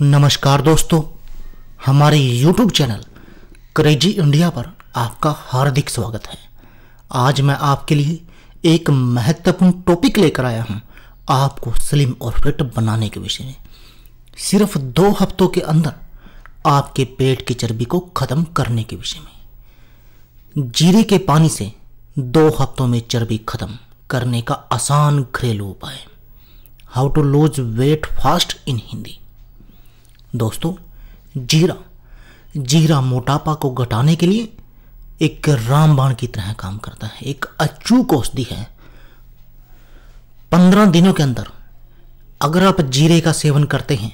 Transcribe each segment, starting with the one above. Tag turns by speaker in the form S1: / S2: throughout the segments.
S1: नमस्कार दोस्तों हमारे YouTube चैनल क्रेजी इंडिया पर आपका हार्दिक स्वागत है आज मैं आपके लिए एक महत्वपूर्ण टॉपिक लेकर आया हूं आपको स्लिम और फिट बनाने के विषय में सिर्फ दो हफ्तों के अंदर आपके पेट की चर्बी को ख़त्म करने के विषय में जीरे के पानी से दो हफ्तों में चर्बी ख़त्म करने का आसान घरेलू उपाय how to lose weight fast in Hindi दोस्तों जीरा जीरा मोटापा को घटाने के लिए एक रामबाण की तरह काम करता है एक अचूक औषधि है पंद्रह दिनों के अंदर अगर आप जीरे का सेवन करते हैं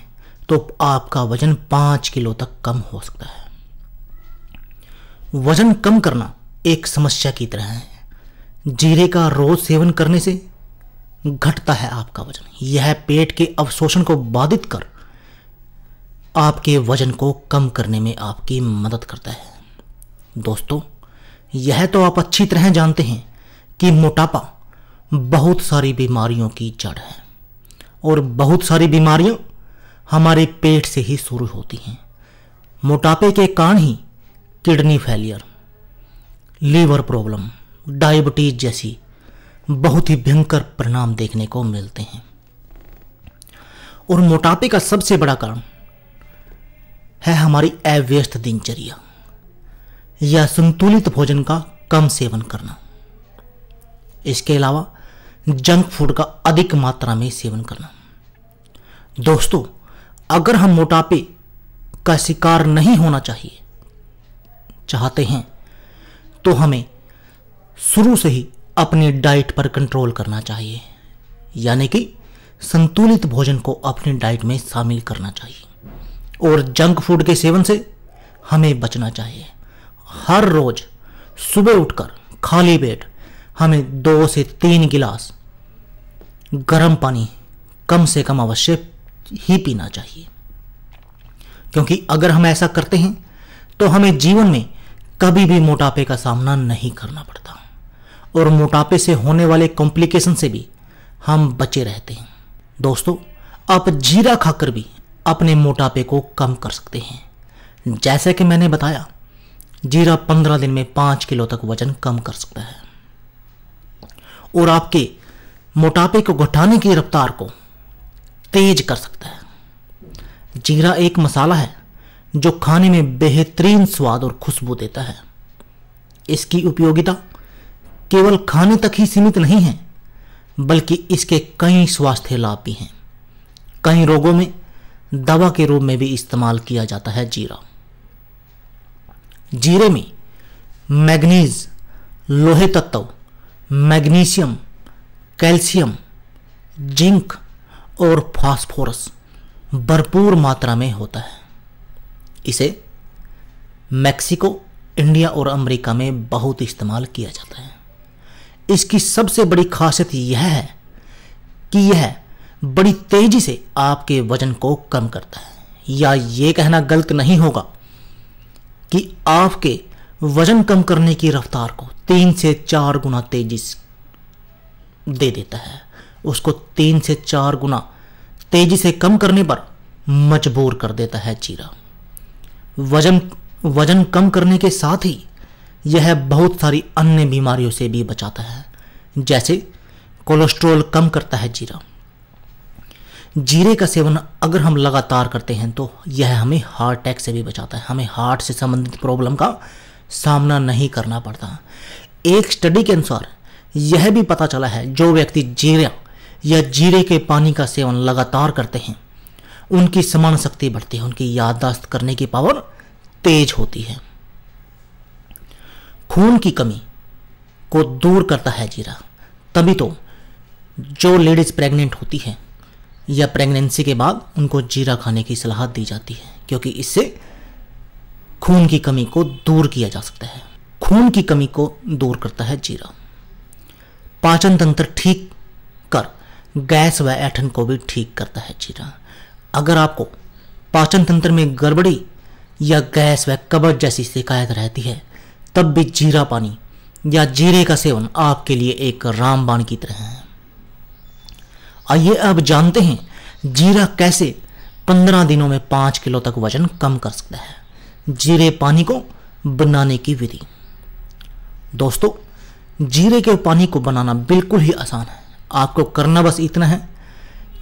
S1: तो आपका वजन पांच किलो तक कम हो सकता है वजन कम करना एक समस्या की तरह है जीरे का रोज सेवन करने से घटता है आपका वजन यह पेट के अवशोषण को बाधित कर आपके वजन को कम करने में आपकी मदद करता है दोस्तों यह तो आप अच्छी तरह जानते हैं कि मोटापा बहुत सारी बीमारियों की जड़ है और बहुत सारी बीमारियां हमारे पेट से ही शुरू होती हैं मोटापे के कारण ही kidney failure liver problem diabetes जैसी बहुत ही भयंकर परिणाम देखने को मिलते हैं और मोटापे का सबसे बड़ा कारण है हमारी अव्यस्त दिनचर्या या संतुलित भोजन का कम सेवन करना इसके अलावा जंक फूड का अधिक मात्रा में सेवन करना दोस्तों अगर हम मोटापे का शिकार नहीं होना चाहिए चाहते हैं तो हमें शुरू से ही अपनी डाइट पर कंट्रोल करना चाहिए यानी कि संतुलित भोजन को अपनी डाइट में शामिल करना चाहिए और जंक फूड के सेवन से हमें बचना चाहिए हर रोज सुबह उठकर खाली पेट हमें दो से तीन गिलास गर्म पानी कम से कम अवश्य ही पीना चाहिए क्योंकि अगर हम ऐसा करते हैं तो हमें जीवन में कभी भी मोटापे का सामना नहीं करना पड़ता और मोटापे से होने वाले कॉम्प्लिकेशन से भी हम बचे रहते हैं दोस्तों आप जीरा खाकर भी अपने मोटापे को कम कर सकते हैं जैसे कि मैंने बताया जीरा पंद्रह दिन में पांच किलो तक वजन कम कर सकता है और आपके मोटापे को घटाने की रफ्तार को तेज कर सकता है जीरा एक मसाला है जो खाने में बेहतरीन स्वाद और खुशबू देता है इसकी उपयोगिता केवल खाने तक ही सीमित नहीं है बल्कि इसके कई स्वास्थ्य लाभ भी हैं कई रोगों में दवा के रूप में भी इस्तेमाल किया जाता है जीरा जीरे में मैग्नीज लोहे तत्व मैग्नीशियम कैल्शियम जिंक और फास्फोरस भरपूर मात्रा में होता है इसे मैक्सिको इंडिया और अमेरिका में बहुत इस्तेमाल किया जाता है इसकी सबसे बड़ी खासियत यह है कि यह बड़ी तेजी से आपके वजन को कम करता है या ये कहना गलत नहीं होगा कि आपके वजन कम करने की रफ्तार को तीन से चार गुना तेजी दे देता है उसको तीन से चार गुना तेजी से कम करने पर मजबूर कर देता है चीरा वजन वजन कम करने के साथ ही यह बहुत सारी अन्य बीमारियों से भी बचाता है जैसे कोलेस्ट्रॉल कम करता है जीरा जीरे का सेवन अगर हम लगातार करते हैं तो यह हमें हार्ट अटैक से भी बचाता है हमें हार्ट से संबंधित प्रॉब्लम का सामना नहीं करना पड़ता एक स्टडी के अनुसार यह भी पता चला है जो व्यक्ति जीरा या जीरे के पानी का सेवन लगातार करते हैं उनकी समान शक्ति बढ़ती है उनकी याददाश्त करने की पावर तेज होती है खून की कमी को दूर करता है जीरा तभी तो जो लेडीज प्रेग्नेंट होती है या प्रेगनेंसी के बाद उनको जीरा खाने की सलाह दी जाती है क्योंकि इससे खून की कमी को दूर किया जा सकता है खून की कमी को दूर करता है जीरा पाचन तंत्र ठीक कर गैस व ऐठन को भी ठीक करता है जीरा अगर आपको पाचन तंत्र में गड़बड़ी या गैस व कब्ज जैसी शिकायत रहती है तब भी जीरा पानी या जीरे का सेवन आपके लिए एक रामबाण की तरह है आइए अब जानते हैं जीरा कैसे पंद्रह दिनों में पाँच किलो तक वजन कम कर सकता है जीरे पानी को बनाने की विधि दोस्तों जीरे के पानी को बनाना बिल्कुल ही आसान है आपको करना बस इतना है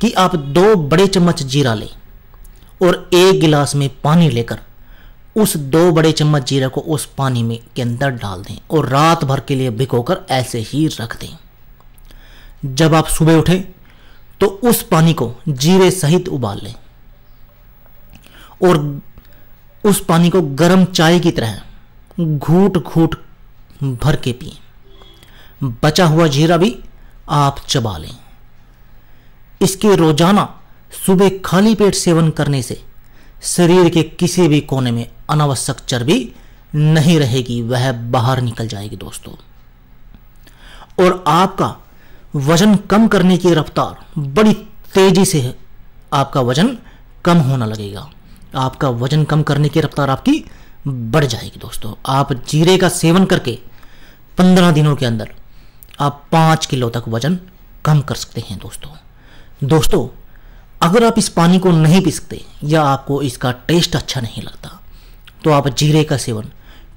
S1: कि आप दो बड़े चम्मच जीरा लें और एक गिलास में पानी लेकर उस दो बड़े चम्मच जीरा को उस पानी में के अंदर डाल दें और रात भर के लिए भिगोकर ऐसे ही रख दें जब आप सुबह उठें तो उस पानी को जीरे सहित उबाल लें और उस पानी को गर्म चाय की तरह घूट घूट भर के पिए बचा हुआ जीरा भी आप चबा लें इसके रोजाना सुबह खाली पेट सेवन करने से शरीर के किसी भी कोने में अनावश्यक चर्बी नहीं रहेगी वह बाहर निकल जाएगी दोस्तों और आपका वजन कम करने की रफ्तार बड़ी तेज़ी से आपका वजन कम होना लगेगा आपका वजन कम करने की रफ्तार आपकी बढ़ जाएगी दोस्तों आप जीरे का सेवन करके पंद्रह दिनों के अंदर आप पाँच किलो तक वजन कम कर सकते हैं दोस्तों दोस्तों अगर आप इस पानी को नहीं पी सकते या आपको इसका टेस्ट अच्छा नहीं लगता तो आप जीरे का सेवन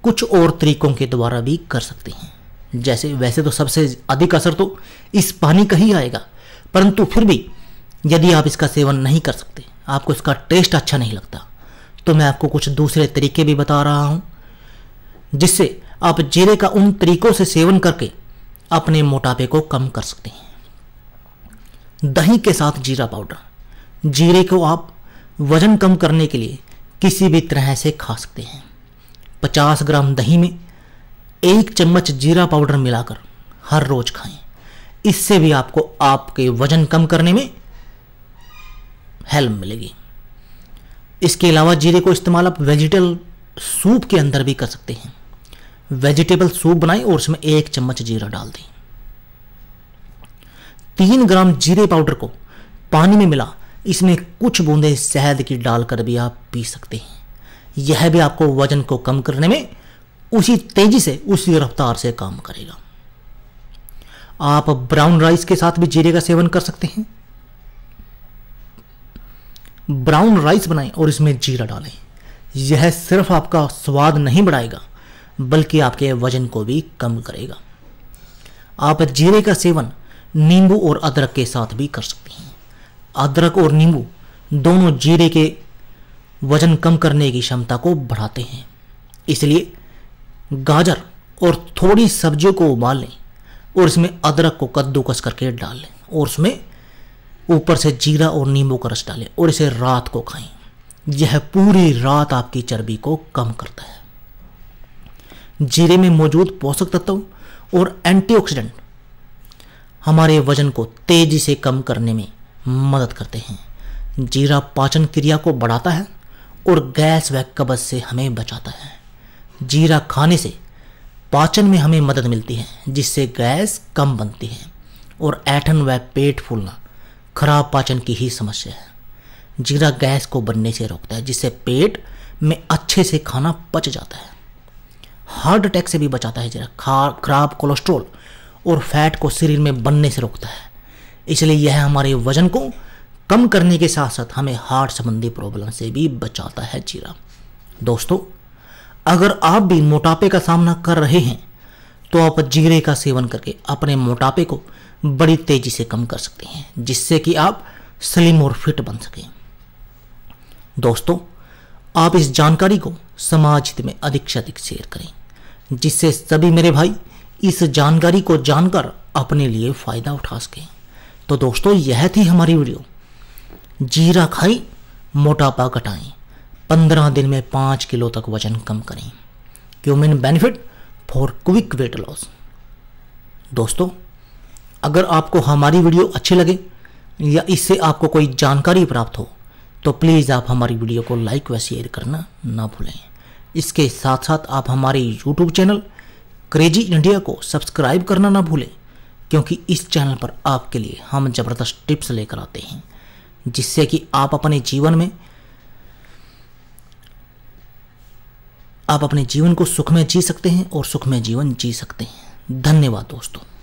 S1: कुछ और तरीकों के द्वारा भी कर सकते हैं जैसे वैसे तो सबसे अधिक असर तो इस पानी का ही आएगा परंतु फिर भी यदि आप इसका सेवन नहीं कर सकते आपको इसका टेस्ट अच्छा नहीं लगता तो मैं आपको कुछ दूसरे तरीके भी बता रहा हूँ जिससे आप जीरे का उन तरीकों से सेवन करके अपने मोटापे को कम कर सकते हैं दही के साथ जीरा पाउडर जीरे को आप वजन कम करने के लिए किसी भी तरह से खा सकते हैं 50 ग्राम दही में एक चम्मच जीरा पाउडर मिलाकर हर रोज खाएं इससे भी आपको आपके वजन कम करने में हेल्प मिलेगी इसके अलावा जीरे को इस्तेमाल आप वेजिटेबल सूप के अंदर भी कर सकते हैं वेजिटेबल सूप बनाएं और उसमें एक चम्मच जीरा डाल दें तीन ग्राम जीरे पाउडर को पानी में मिला इसमें कुछ बूंदे शहद की डालकर भी आप पी सकते हैं यह भी आपको वजन को कम करने में उसी तेजी से उसी रफ्तार से काम करेगा आप ब्राउन राइस के साथ भी जीरे का सेवन कर सकते हैं ब्राउन राइस बनाएं और इसमें जीरा डालें यह सिर्फ आपका स्वाद नहीं बढ़ाएगा बल्कि आपके वजन को भी कम करेगा आप जीरे का सेवन नींबू और अदरक के साथ भी कर सकते हैं अदरक और नींबू दोनों जीरे के वजन कम करने की क्षमता को बढ़ाते हैं इसलिए गाजर और थोड़ी सब्जियों को उबाल लें और इसमें अदरक को कद्दूकस करके डाल लें और उसमें ऊपर से जीरा और नींबू का रस डालें और इसे रात को खाएं यह पूरी रात आपकी चर्बी को कम करता है जीरे में मौजूद पोषक तत्व और एंटीऑक्सीडेंट हमारे वजन को तेजी से कम करने में मदद करते हैं जीरा पाचन क्रिया को बढ़ाता है और गैस व कब्ज से हमें बचाता है जीरा खाने से पाचन में हमें मदद मिलती है जिससे गैस कम बनती है और ऐठन व पेट फूलना खराब पाचन की ही समस्या है जीरा गैस को बनने से रोकता है जिससे पेट में अच्छे से खाना पच जाता है हार्ट अटैक से भी बचाता है जीरा खराब कोलेस्ट्रोल और फैट को शरीर में बनने से रोकता है इसलिए यह हमारे वजन को कम करने के साथ साथ हमें हार्ट संबंधी प्रॉब्लम से भी बचाता है जीरा दोस्तों अगर आप भी मोटापे का सामना कर रहे हैं तो आप जीरे का सेवन करके अपने मोटापे को बड़ी तेजी से कम कर सकते हैं जिससे कि आप स्लिम और फिट बन सकें दोस्तों आप इस जानकारी को समाज हित में अधिक से अधिक शेयर करें जिससे सभी मेरे भाई इस जानकारी को जानकर अपने लिए फ़ायदा उठा सकें तो दोस्तों यह थी हमारी वीडियो जीरा खाएं मोटापा घटाएं पंद्रह दिन में पाँच किलो तक वजन कम करें cumin benefit for quick weight loss दोस्तों अगर आपको हमारी वीडियो अच्छी लगे या इससे आपको कोई जानकारी प्राप्त हो तो प्लीज़ आप हमारी वीडियो को लाइक व शेयर करना ना भूलें इसके साथ साथ आप हमारे यूट्यूब चैनल क्रेजी इंडिया को सब्सक्राइब करना ना भूलें क्योंकि इस चैनल पर आपके लिए हम ज़बरदस्त टिप्स लेकर आते हैं जिससे कि आप अपने जीवन में आप अपने जीवन को सुखमय जी सकते हैं और सुखमय जीवन जी सकते हैं धन्यवाद दोस्तों